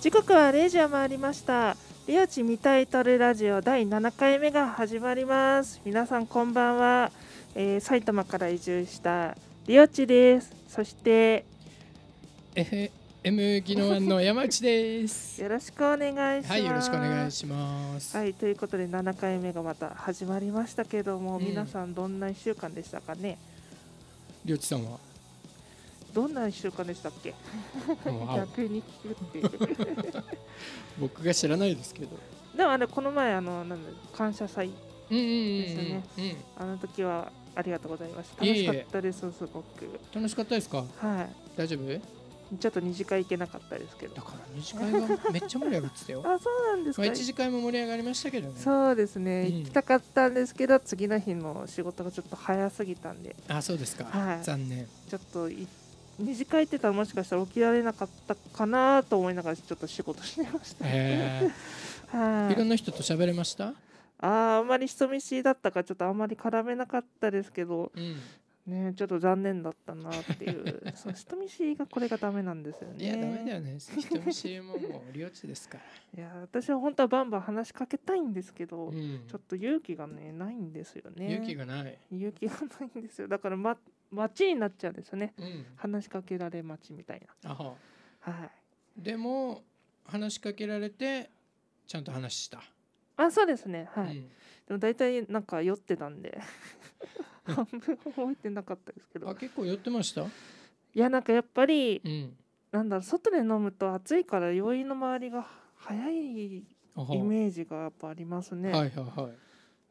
時刻は0時を回りましたリオチ未タイトルラジオ第7回目が始まります皆さんこんばんは、えー、埼玉から移住したリオチですそして M 技能案の山内です。よろしくお願いします。はい、よろしくお願いします。はい、ということで七回目がまた始まりましたけれども、うん、皆さんどんな一週間でしたかね。りょうちさんはどんな一週間でしたっけ逆に聞くって 僕が知らないですけど。でもあのこの前あのなんだ感謝祭ですね、あの時はありがとうございました。楽しかったです、いえいえすごく。楽しかったですか。はい。大丈夫？ちょっと二次会行けなかったですけどだから二次会がめっちゃ盛り上がってたよ あそうなんですか、ま一次会も盛り上がりましたけどねそうですね、行きたかったんですけど次の日の仕事がちょっと早すぎたんであそうですか、はい、残念ちょっと二次会ってたらもしかしたら起きられなかったかなと思いながらちょっと仕事してました、はい、いろんな人と喋れましたああんまり人見知りだったかちょっとあんまり絡めなかったですけど、うん、ねちょっと残念だったなっていう その人見知りがこれがダメなんですよねいやダメだよね人見知りももう利用地ですから いや私は本当はバンバン話しかけたいんですけど、うん、ちょっと勇気がねないんですよね勇気がない勇気がないんですよだから、ま、待になっちゃうんですよね、うん、話しかけられ待ちみたいなは、はい、でも話しかけられてちゃんと話したあそうですねはい、うん、でも大体なんか酔ってたんで半分覚えてなかったですけどあ結構酔ってましたいやなんかやっぱり、うん、なんだろう外で飲むと暑いから酔いの周りが早いイメージがやっぱありますね。はいはいは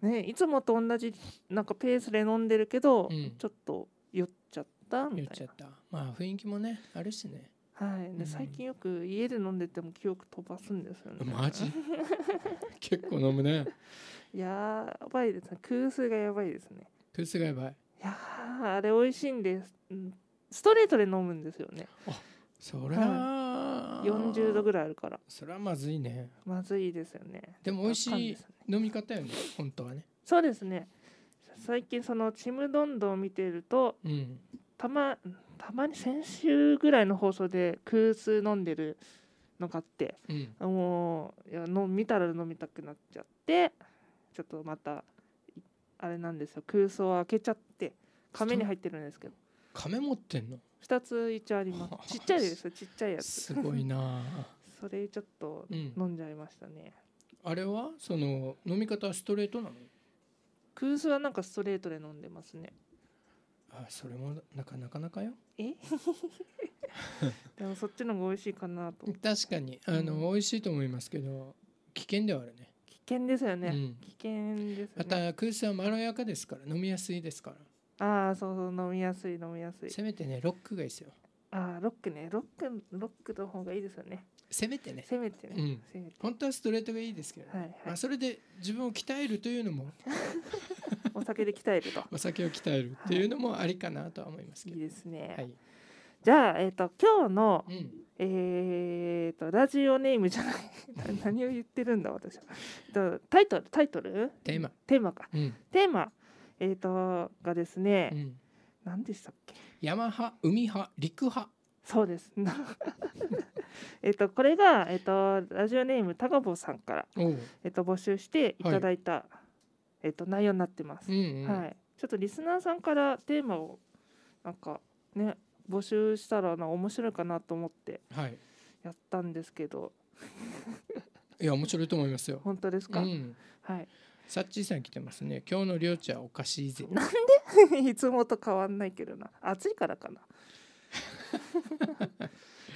い、ねいつもと同じなんかペースで飲んでるけど、うん、ちょっと酔っちゃったみたいな。酔っちゃったまあ雰囲気もねあるしね。はいで、うん、最近よく家で飲んでても記憶飛ばすんですよね。マジ 結構飲むね。やばいですね空数がやばいですね。ペスガイバいやあれ美味しいんですストレートで飲むんですよねあそりゃ、はい、40度ぐらいあるからそれはまずいねまずいですよねでも美味しい、飲み方よね本当はねそうですね最近その「ちむどんどん」見てると、うん、たまたまに先週ぐらいの放送で空数飲んでるのかって、うん、もういやの見たら飲みたくなっちゃってちょっとまたあれなんですよ空想を開けちゃって亀に入ってるんですけど亀持ってんの2つ一応あります ちっちゃいですよちっちゃいやつすごいな それちょっと飲んじゃいましたね、うん、あれはその飲み方はストレートなの空想はなんかストレートで飲んでますねあそれもなかなかなかよえ でもそっちの方が美味しいかなと確かにあの、うん、美味しいと思いますけど危険ではあるね険ですよね、うん、危険です、ね、また空気はまろやかですから飲みやすいですからああそうそう飲みやすい飲みやすいせめてねロックがいいですよああロックねロックロックの方がいいですよねせめてねせめてね、うん、めて本当はストレートがいいですけど、はいはい、まあ、それで自分を鍛えるというのも お酒で鍛えるとお酒を鍛えるっていうのもありかなとは思いますけど、ねはい、いいですね、はい、じゃあ、えーと今日の、うんえーと、ラジオネームじゃない 何を言ってるんだ私はタイトルタイトルテーマテーマか、うん、テーマ、えーと、がですね、うん、何でしたっけ山派海派陸派そうです えっとこれが、えっと、ラジオネームガボさんから、えっと、募集していただいた、はい、えっと、内容になってます、うんうん、はい、ちょっとリスナーさんからテーマをなんかね募集したらな面白いかなと思ってやったんですけど、はい、いや面白いと思いますよ本当ですか、うん、はいサッチーさん来てますね今日のりょうちゃんおかしいぜなんで いつもと変わんないけどな暑いからかな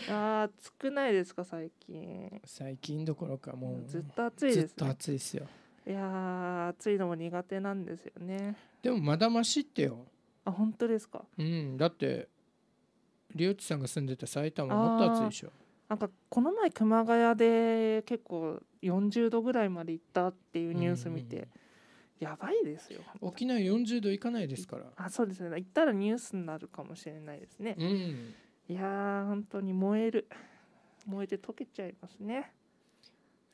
あ暑くないですか最近最近どころかもうずっと暑いです、ね、ずっと暑いですよいや暑いのも苦手なんですよねでもまだましってよあ本当ですかうんだってリュウチさんが住んでた埼玉もっと暑いでしょなんかこの前熊谷で結構40度ぐらいまで行ったっていうニュース見て、やばいですよ沖縄40度いかないですからあそうですね行ったらニュースになるかもしれないですね、うん、いやー本当に燃える燃えて溶けちゃいますね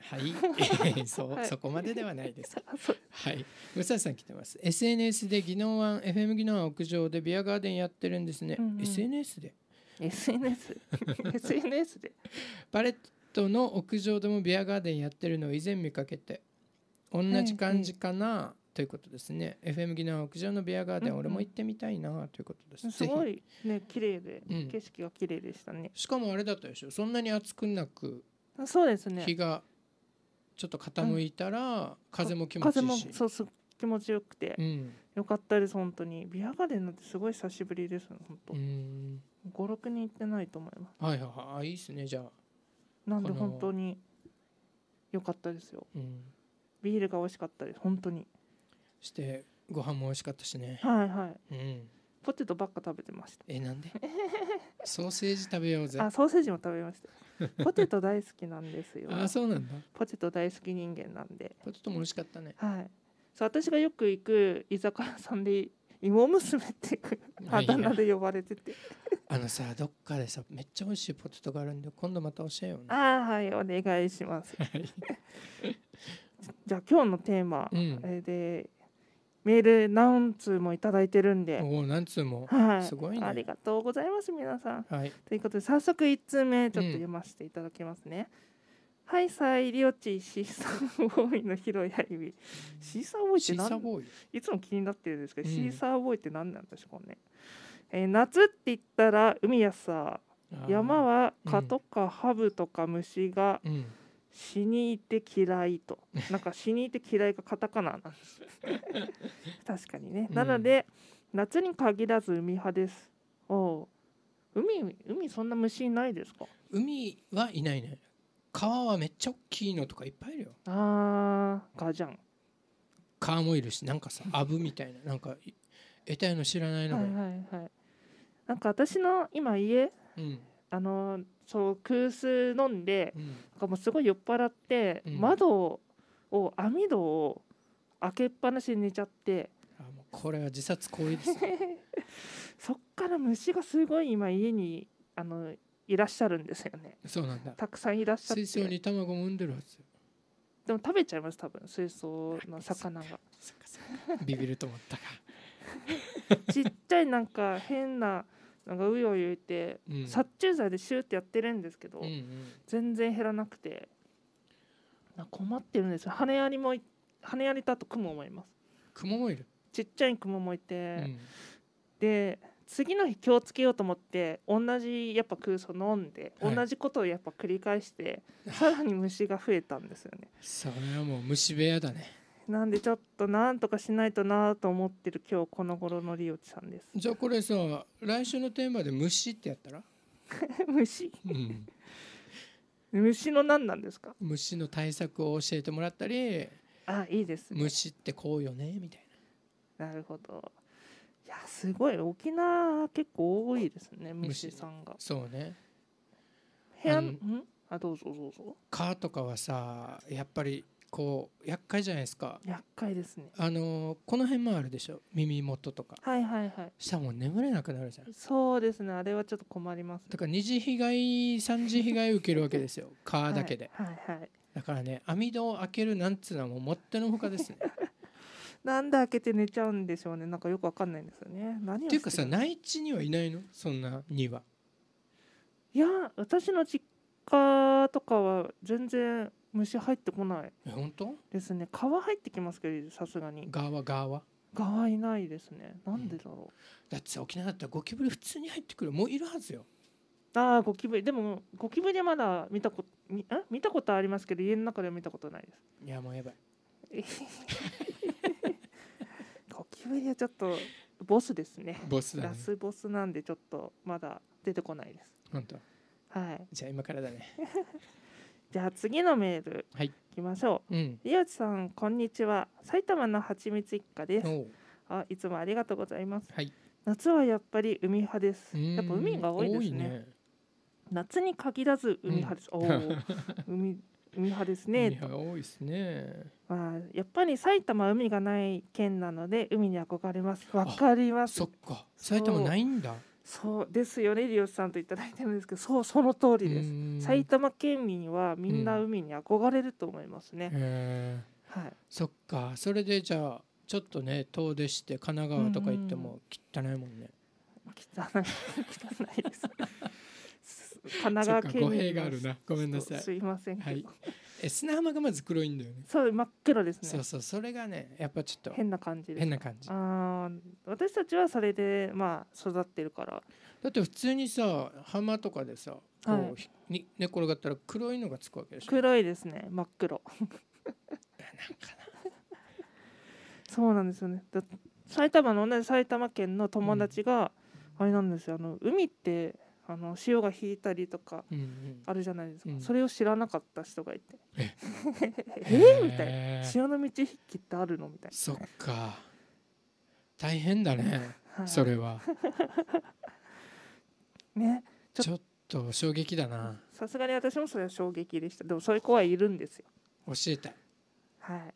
はい、そう、はい、そこまでではないです。はい、武蔵さん来てます。S. N. S. で技能湾、F. M. 技能湾屋上でビアガーデンやってるんですね。うんうん、S. N. S. で。SNS SNS でパレットの屋上でもビアガーデンやってるのを以前見かけて同じ感じかな、ということですね FM 技能屋上のビアガーデン、うんうん、俺も行ってみたいなということです、すごいね綺麗で、うん、景色が綺麗でしたねしかもあれだったでしょそんなに暑くなくそうですね日がちょっと傾いたら、うん、風も気持ちいいしそうす気持ちよくて、うん、よかったです本当にビアガーデンなんてすごい久しぶりです本当うん56人行ってないと思いますはいはいはいいいっすねじゃあなんで本当に良かったですよ、うん、ビールが美味しかったです本当にしてご飯も美味しかったしねはいはい、うん、ポテトばっか食べてましたえなんで ソーセージ食べようぜあソーセージも食べました ポテト大好きなんですよあそうなんだポテト大好き人間なんでポテトも美味しかったねはいそう私がよく行く居酒屋さんで芋娘ってあだ名で呼ばれててあのさどっかでさめっちゃ美味しいポテトがあるんで今度また教えよう、ああはいお願いします じゃあ今日のテーマ、うん、でメール何通も頂いてるんでおお何通も、はい、すごいねありがとうございます皆さん、はい、ということで早速1通目ちょっと読ませていただきますね、うんハイサイリオチシーサーボーイのヒロヤイビシーサーボーイって何ーいつも気になってるんですけど、うん、シーサーボーイって何なんですかね、えー、夏って言ったら海やさ山は蚊とかハブとか虫が死にいて嫌いと、うん、なんか死にいて嫌いがカタカナなんです 確かにね、うん、なので夏に限らず海派ですお海海そんな虫いないですか海はいないね川はめっちゃ大きいのとかいっぱいいるよあーガジャン川もいるしなんかさアブみたいななんか得体の知らないのが、はいはいはいなんか私の今家うんあのそう空数飲んでうんなんかもうすごい酔っ払って、うん窓を網戸を開けっぱなしに寝ちゃってあもうこれは自殺行為ですね そっから虫がすごい今家にあのいらっしゃるんですよねそうなんだたくさんいらっしゃって水槽に卵を産んでるはずでも食べちゃいます多分水槽の魚がビビると思ったか ちっちゃいなんか変ななんかうようよいて、うん、殺虫剤でシューってやってるんですけど、うんうん、全然減らなくて困ってるんですよ羽やりも羽やりとあとクモもいますクモもいるちっちゃいクモもいて、うん、で次の日気をつけようと思って同じやっぱ空想飲んで、はい、同じことをやっぱ繰り返してさらに虫が増えたんですよねそれはもう虫部屋だねなんでちょっとなんとかしないとなと思ってる今日この頃のりおちさんですじゃあこれさ来週のテーマで虫ってやったら 虫、うん、虫の何なんですか虫の対策を教えてもらったりあいいです、ね、虫ってこうよねみたいななるほどやすごい沖縄結構多いですね虫さんがそうね部屋んあどうぞどうぞ蚊とかはさやっぱりこう厄介じゃないですか厄介ですねあのこの辺もあるでしょ耳元とかはいはいはいしたらもう眠れなくなるじゃんそうですねあれはちょっと困ります、ね、だから二次被害三次被害受けるわけですよ蚊だけで、はい、はいはいだからね網戸を開けるなんつうのはもうもってのほかですねなんで開けて寝ちゃうんでしょうねなんかよくわかんないんですよね何をっていうかさ内地にはいないのそんなにはいや私の実家とかは全然虫入ってこないえ本当ですね川入ってきますけどさすがに側は側はいないですねなんでだろう、うん、だってさ沖縄だったらゴキブリ普通に入ってくるもういるはずよああゴキブリでもゴキブリはまだ見たこ見見たことありますけど家の中では見たことないですいやもうやばい キメリはちょっとボスですねボスだ、ね、ラスボスなんでちょっとまだ出てこないです本当はいじゃあ今からだね じゃあ次のメールいきましょう、はい、うん、リオさんこんにちは埼玉のはちみつ一家ですあいつもありがとうございます、はい、夏はやっぱり海派ですやっぱ海が多いですね、ね、夏に限らず海派です、うん、お 海海派ですね。海派多いですね。まあやっぱり埼玉海がない県なので海に憧れます。わかります。そっか。埼玉ないんだ。そうですよねリオさんといただいてるんですけどそうその通りです埼玉県民はみんな海に憧れると思いますね、うん、はい、そっかそれでじゃあちょっとね遠出して神奈川とか行っても汚いもんね、うん、汚い 汚いです神奈川県語弊があるなごめんなさいすいませんはいえ砂浜がまず黒いんだよねそう真っ黒ですねそうそうそれがねやっぱちょっと変な感じ変な感じああ私たちはそれでまあ育ってるからだって普通にさ浜とかでさこう、はい、に寝転がったら黒いのがつくわけでしょ黒いですね真っ黒なんかなそうなんですよねだ埼玉の同じ埼玉県の友達が、うん、あれなんですよあの海ってあの潮が引いたりとかあるじゃないですか、うんうん、それを知らなかった人がいて「え えみたいな「潮の満ち引きってあるの?」みたいなそっか大変だね、はい、それは ねちょっと衝撃だなさすがに私もそれは衝撃でしたでもそういう子はいるんですよ教えたはい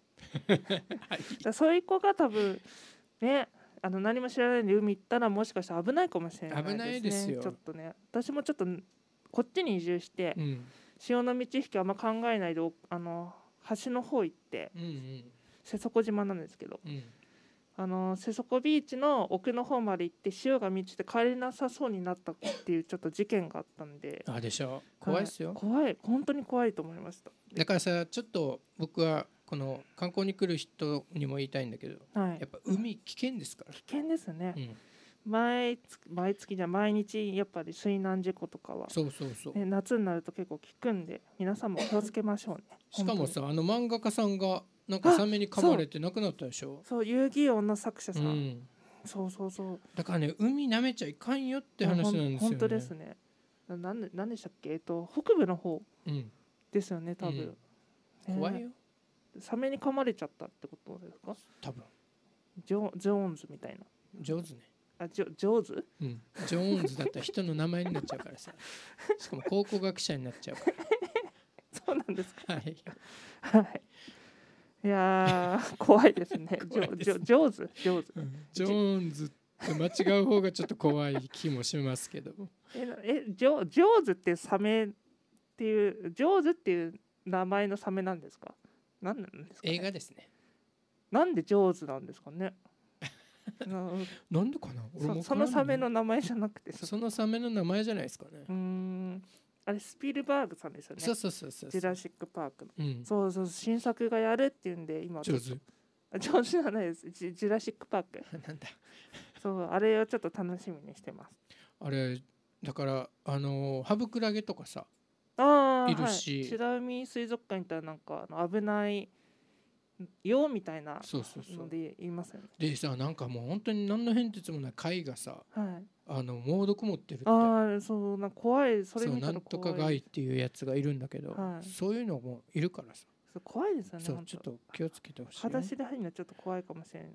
そういう子が多分ねあの何も知らないで海行ったらもしかしたら危ないかもしれないです、ね、危ないですよちょっとね私もちょっとこっちに移住して、うん、潮の満ち引きあんま考えないであの橋の方行って、うんうん、瀬底島なんですけど、うん、あの瀬底ビーチの奥の方まで行って潮が満ちて帰れなさそうになったっていうちょっと事件があったんであでしょう。怖いですよ、怖い本当に怖いと思いましただからさちょっと僕はこの観光に来る人にも言いたいんだけど、はい、やっぱ海危険ですから危険ですね、うん毎毎月じゃ毎日やっぱり水難事故とかはそうそうそう、ね、夏になると結構効くんで皆さんも気をつけましょうね しかもさあの漫画家さんがなんかサメに噛まれて亡くなったでしょそう遊戯王の作者さん、うん、そうそうそうだからね海なめちゃいかんよって話なんですよね本当ですねなんでなんでしたっけえっと北部の方ですよね、うん、多分、うん、怖いよ、サメに噛まれちゃったってことですか多分ジョジョーンズみたいな上手ねあジョジョーズうんジョーンズだったら人の名前になっちゃうからさ しかも考古学者になっちゃうから そうなんですかはいはいいや怖いですね怖いですねジョーズジョーズ、うんジョーンズって間違う方がちょっと怖い気もしますけどええジョジョーズってサメっていうジョーズっていう名前のサメなんですか何なんですか、ね、映画ですねなんで上手なんですかね なんでかな 俺そのサメの名前じゃなくてそのサメの名前じゃないですかねうんあれスピルバーグさんですよねそうそうそうそうジュラシック・パークの、うん、そうそう新作がやるっていうんで今上手上手じゃないですジジュラシック・パーク なんだそうあれをちょっと楽しみにしてますあれだからあのハブクラゲとかさあいるし、はい、白海水族館行ったらなんかあの危ないよみたいなので言いますよねでさなんかもう本当に何の変哲もない貝がさ、はい、あの猛毒持ってるってああそうな怖いそれ見なんとか貝っていうやつがいるんだけど、はい、そういうのもいるからさ怖いですよねちょっと気をつけてほしい、裸足で入るのはちょっと怖いかもしれない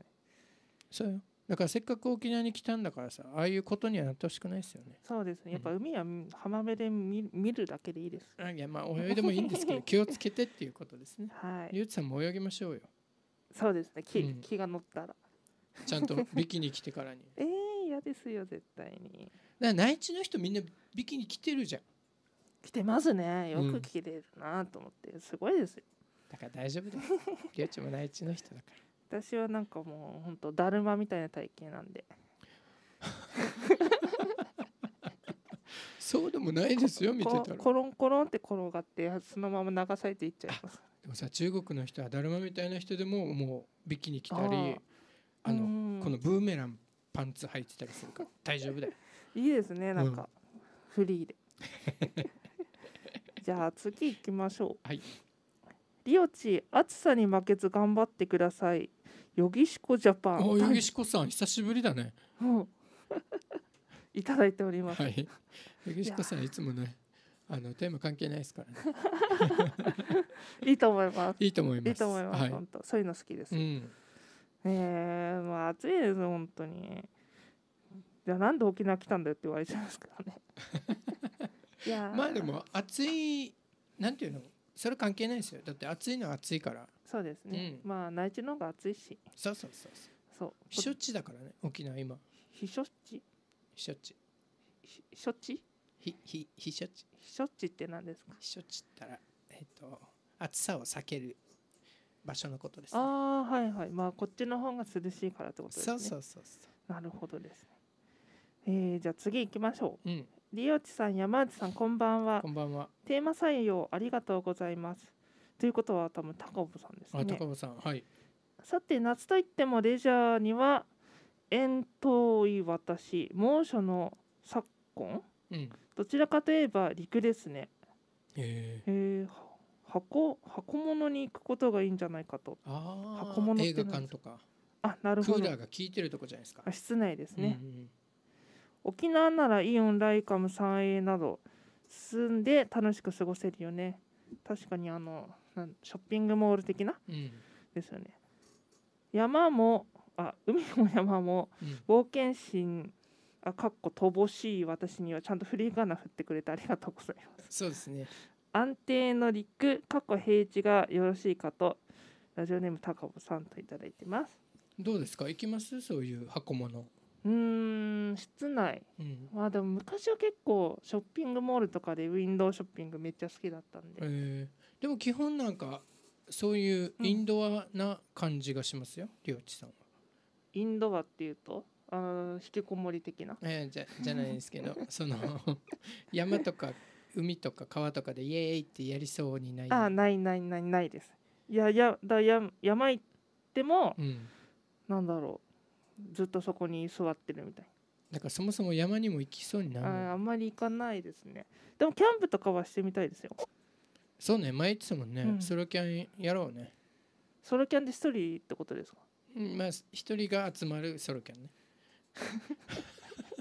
そうよだからせっかく沖縄に来たんだからさああいうことにはなってほしくないですよねそうですねやっぱ海は浜辺で見,、るだけでいいですあいやまあ泳いでもいいんですけど 気をつけてっていうことですねはいゆうちさんも泳ぎましょうよそうですね気,、うん、気が乗ったらちゃんと ビキニ着てからにええー、嫌ですよ絶対にだ内地の人みんなビキニ着てるじゃん着てますねよく着てるなと思って、うん、すごいですよだから大丈夫だよゆう ちも内地の人だから私はなんかもう本当だるまみたいな体型なんでそうでもないですよ見てたらコロンコロンって転がってそのまま流されていっちゃいますでもさ中国の人はだるまみたいな人でももうビキに来たりあのこのブーメランパンツ履いてたりするから大丈夫だよ いいですねなんか、フリーで じゃあ次行きましょうはいリオチ暑さに負けず頑張ってくださいよぎしこジャパン。よぎしこさん、久しぶりだね。うん、いただいております。はい、よぎしこさん、いつもね。あのテーマ関係ないですからね。いいと思います。いいと思います。いいと思います。はい、本当、そういうの好きです。うん、ええー、まあ、暑いです、本当に。じゃあ、なんで沖縄来たんだよって言われちゃいますからね。いや、まあ、でも、暑い。なんていうの。それ関係ないですよだって暑いのは暑いからそうですね、うん、まあ内地の方が暑いしそうそうそうそう避暑地だからね沖縄今避暑地避暑地避暑地避避避暑地避暑地って何ですか避暑地ったらえっ、ー、と暑さを避ける場所のことです、ね、ああはいはいまあこっちの方が涼しいからってことですねそうそうそうそうなるほどですねえー、じゃあ次行きましょう、うん、リオチさん、山内さん、こんばんは。こんばんは。テーマ採用ありがとうございます。ということは多分高尾さんですね。高尾さん、はい。さて夏といってもレジャーには遠遠い私、猛暑の昨今、うん、どちらかといえば陸ですね。ええー、箱箱物に行くことがいいんじゃないかと。ああ。箱物映画館とか。あ、なるほど。クーラーが効いてるとこじゃないですか。室内ですね。うんうん沖縄ならイオンライカム三栄など住んで楽しく過ごせるよね確かにあのショッピングモール的な、うん、ですよね山もあ海も山も、冒険心あかっこ乏しい私にはちゃんとフリーガーナ振ってくれてありがとうございますそうですね安定の陸かっこ平地がよろしいかとラジオネーム高尾さんといただいてますどうですか行きますそういう箱物うん室内、うん、まあでも昔は結構ショッピングモールとかでウィンドウショッピングめっちゃ好きだったんで、えー、でも基本なんかそういうインドアな感じがしますよ、りょうち、さんはインドアっていうとあの引きこもり的な、えー、じゃじゃないですけど その山とか海とか川とかでイエーイってやりそうにないあないないないないですいややだや山行っても、うん、なんだろうずっとそこに座ってるみたいだからそもそも山にも行きそうになるああんまり行かないですねでもキャンプとかはしてみたいですよそうね前言ってたもんね、うんソロキャンやろうねソロキャンで一人ってことですかまあ一人が集まるソロキャンね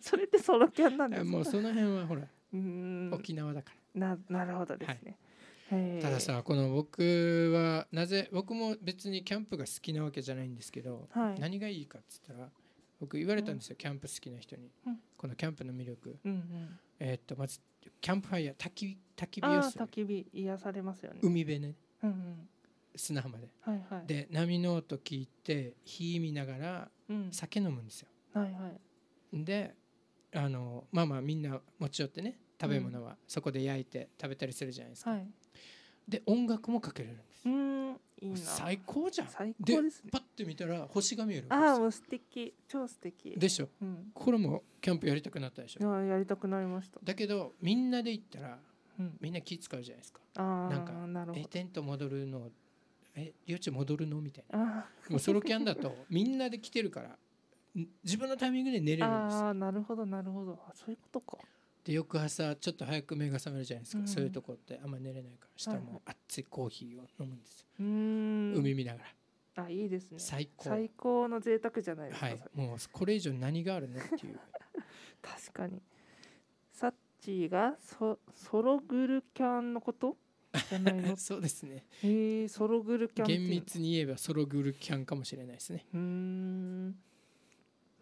それってソロキャンなんですかもうその辺はほら沖縄だからななるほどですね、たださこの僕はなぜ僕も別にキャンプが好きなわけじゃないんですけど、はい、何がいいかっつったら僕言われたんですよ、うん、キャンプ好きな人に、うん、このキャンプの魅力、うんうん、えー、っとまずキャンプファイヤー焚き焚き火をする焚き火癒されますよね海辺ね、うんうん、砂浜で、はいはい、で波の音聞いて火見ながら酒飲むんですよ、はいはい、であのまあまあみんな持ち寄ってね食べ物はそこで焼いて食べたりするじゃないですか、はいで音楽もかけれるんですうんいいな最高じゃん最高ですねパッて見たら星が見えるああもう素敵超素敵でしょ、うん、これもキャンプやりたくなったでしょやりたくなりましただけどみんなで行ったら、うん、みんな気使うじゃないですかあなんかなるほどえテント戻るのえ幼稚戻るのみたいなもうソロキャンだと みんなで来てるから自分のタイミングで寝れるんですああなるほどなるほどそういうことかで翌朝ちょっと早く目が覚めるじゃないですか、うん、そういうとこってあんま寝れないからしたも熱いコーヒーを飲むんですよ、海見ながらあいいですね最高最高の贅沢じゃないですか、はい、もうこれ以上何があるのっていう 確かにサッチーがソソログルキャンのことじゃないの そうですねへえソログルキャン厳密に言えばソログルキャンかもしれないですねうん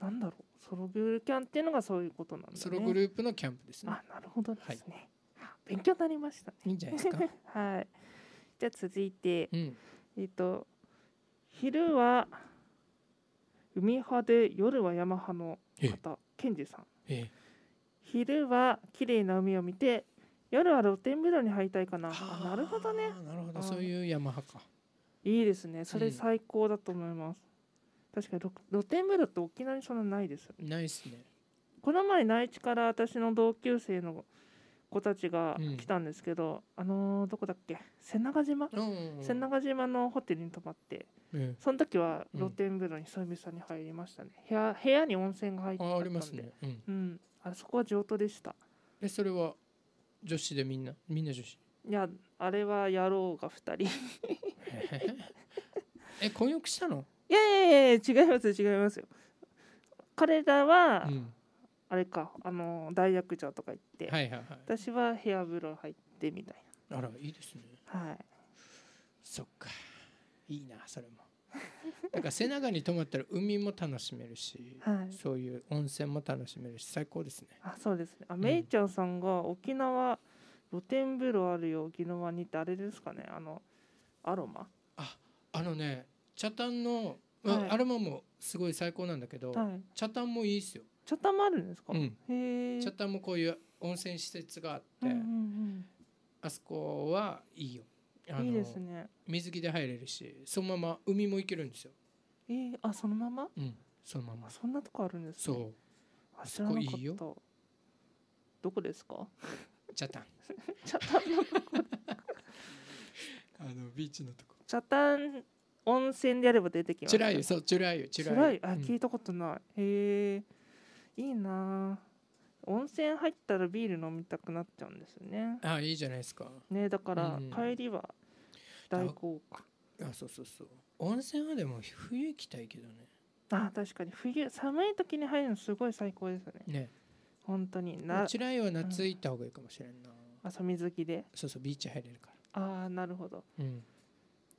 なんだろうソログルキャンっていうのがそういうことなんだ、ね、ソログループのキャンプですねあなるほどですね、はい、勉強になりました、ね、いいんじゃないですか はいじゃあ続いて、うん、えっ、と昼は海派で夜は山派の方ケンジさん、昼は綺麗な海を見て夜は露天風呂に入りたいかなあ、なるほどねなるほどそういう山派かいいですねそれ最高だと思います、うん確かに露天風呂って沖縄にそんなないですよねないっすねこの前内地から私の同級生の子たちが来たんですけど、うん、あのー、どこだっけ瀬長島、うんうん、瀬長島のホテルに泊まって、うん、その時は露天風呂に久々に入りましたね、部屋部屋に温泉が入ってあありますね、うん、あそこは上等でしたえそれは女子でみんなみんな女子いやあれは野郎が2人え婚約したのいやいやいや違います違いますよ彼らは、うん、あれかあの大浴場とか行って、はいはいはい、私は部屋風呂入ってみたいなあらいいですねはいそっかいいなそれもだ から瀬長に泊まったら海も楽しめるし、はい、そういう温泉も楽しめるし最高ですねあそうですねあ、うん、めいちゃんさんが沖縄露天風呂あるよ沖縄にってあれですかねあのアロマああのね茶炭の、はいあれももうすごい最高なんだけど、はい茶炭もいいですよ、茶炭もあるんですか、うんへえ茶炭もこういう温泉施設があって、うんうんあそこはいいよいいですね水着で入れるしそのまま海も行けるんですよ、えー、あそのままうん、そのままそんなとこあるんですねそあ知らなかっそこいいよどこですかう茶炭 チャタンのチャタン温泉であれば出てきますチュラユそうチュラユチュラユあ、聞いたことない、へえいいな温泉入ったらビール飲みたくなっちゃうんですねあいいじゃないですかねだから帰りは大行か、うん、あそうそうそう温泉はでも冬行きたいけどねあ確かに冬寒い時に入るのすごい最高ですねね本当になチュラユは夏行った方がいいかもしれんな、うん、朝水着でそうそうビーチ入れるからああなるほど、うん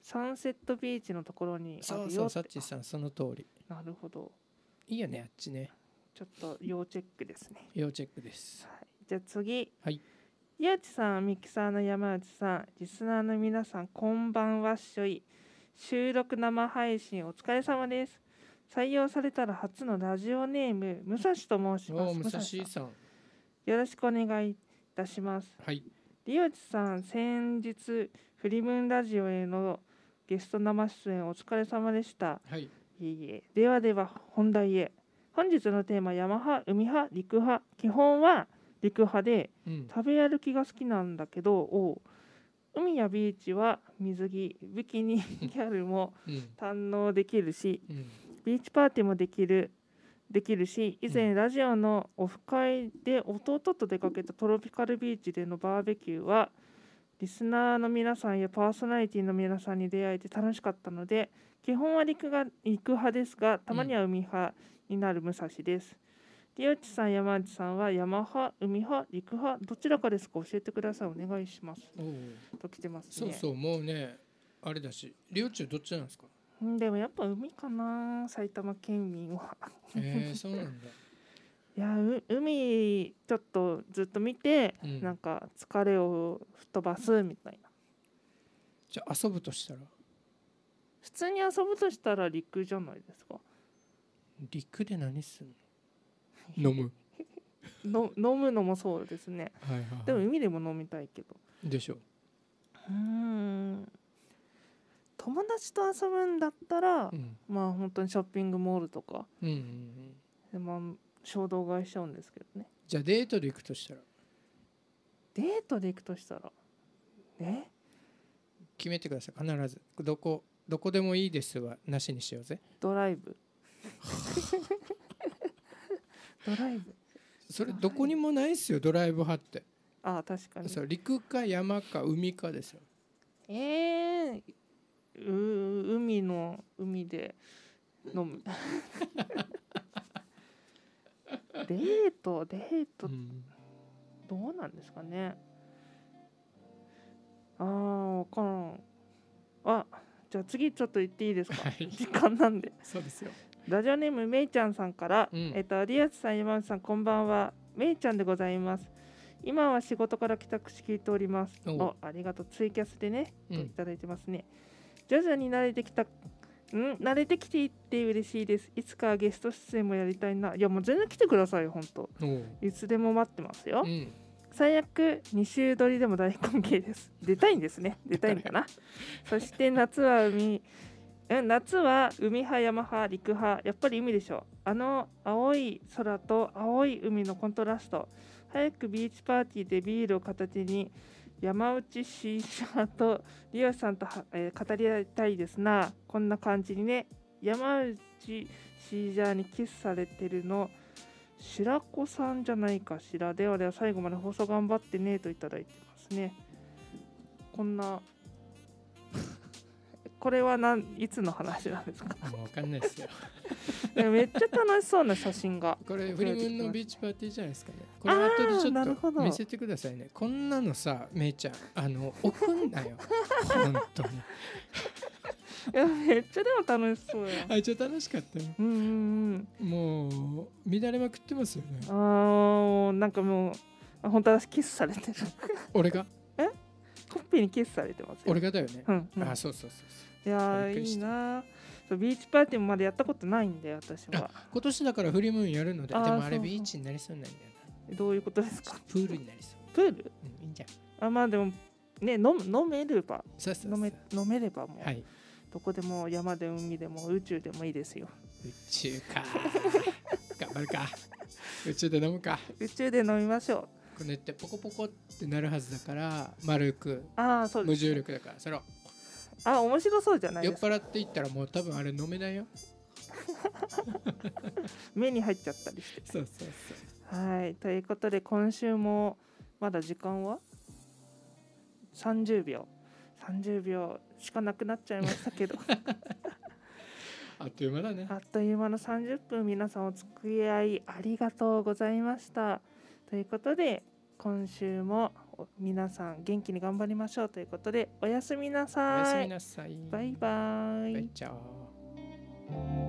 サンセットビーチのところにそうそうサッチさんその通りなるほどいいよねあっちねちょっと要チェックですね要チェックです、はい、じゃあ次はいゆ内さんミキサーの山内さんリスナーの皆さんこんばんはっしょい収録生配信お疲れ様です採用されたら初のラジオネーム武蔵と申します武蔵さんよろしくお願いいたしますはいリ内チさん先日フリムンラジオへのゲスト生出演お疲れ様でした、はい、いいえではでは本題へ本日のテーママハ海派陸派基本は陸派で、うん、食べ歩きが好きなんだけど海やビーチは水着ビキニ ギャルも堪能できるし、うん、ビーチパーティーもできるできるし以前ラジオのオフ会で弟と出かけたトロピカルビーチでのバーベキューは、リスナーの皆さんやパーソナリティの皆さんに出会えて楽しかったので基本は陸が陸派ですがたまには海派になる武蔵です。うん、リオチさん山内さんは山派海派陸派どちらかですか教えてくださいお願いします。と来てます、ね、そうそうもうねあれだしリオチどっちなんですか。でもやっぱ海かな埼玉県民は。えー、そうなんだ。いや海ちょっとずっと見て、うん、なんか疲れを吹っ飛ばすみたいなじゃあ遊ぶとしたら普通に遊ぶとしたら陸じゃないですか陸で何すんの飲む の飲むのもそうですねはいはい、でも海でも飲みたいけどでしょうん友達と遊ぶんだったら、うん、まあ本当にショッピングモールとか、うんうんうん、でまあ衝動買いしちゃうんですけどねじゃあデートで行くとしたらデートで行くとしたらね決めてください必ずどこどこでもいいですはなしにしようぜドライブドライブそれどこにもないですよドライブ派ってああ確かにそう陸か山か海かですよえー、う海の海で飲む デートデート、うん、どうなんですかねあー分からんあじゃあ次ちょっと言っていいですか、はい、時間なんでそうですよラジオネームめいちゃんさんから、うん、えっと有スさん山内さんこんばんはめいちゃんでございます今は仕事から帰宅し聞いておりますおありがとうツイキャスでね、いただいてますね徐々に慣れてきたうん慣れてきていって嬉しいですいつかゲスト出演もやりたいないやもう全然来てくださいよ本当いつでも待ってますよ、うん、最悪2週撮りでも大歓迎です出たいんですね出たいんだなそして夏は海夏は海派山派陸派やっぱり海でしょあの青い空と青い海のコントラスト早くビーチパーティーでビールを片手に山内シーャーとリオさんと、えー、語り合いたいですなこんな感じにね山内シーャーにキスされてるの白子さんじゃないかしらではでは最後まで放送頑張ってねといただいてますねこんなこれはなんいつの話なんですかもうわかんないですよ めっちゃ楽しそうな写真がこれフリムンのビーチパーティーじゃないですかねこれ後でちょっと見せてくださいねこんなのさめいちゃんあの送んなよ本当にいやめっちゃでも楽しそうやあじゃ楽しかったよ、うんうんうん、もう乱れまくってますよねああなんかもう本当はキスされてる俺がほっぺにキスされてます俺がだよね、うんうん、あそうそうそういやいいなビーチパーティーもまだやったことないんで私は今年だからフリームーンやるのででもあれビーチになりそうなんだよなどういうことですかプールになりそうプール、うん、いいんじゃんあまあでもね飲飲めれば飲め飲めればもう、はい、どこでも山で海でも宇宙でもいいですよ宇宙か頑張るか宇宙で飲むか宇宙で飲みましょうくねってポコポコってなるはずだから丸くあそうです無重力だからそれあ面白そうじゃない酔っ払っていったらもう多分あれ飲めないよ 目に入っちゃったりしてそうそうそうはいということで今週もまだ時間は30秒30秒しかなくなっちゃいましたけど あっという間だねあっという間の30分皆さんお付き合いありがとうございましたということで今週も皆さん元気に頑張りましょうということでおやすみなさい。おやすみなさい。バイバイ。バイ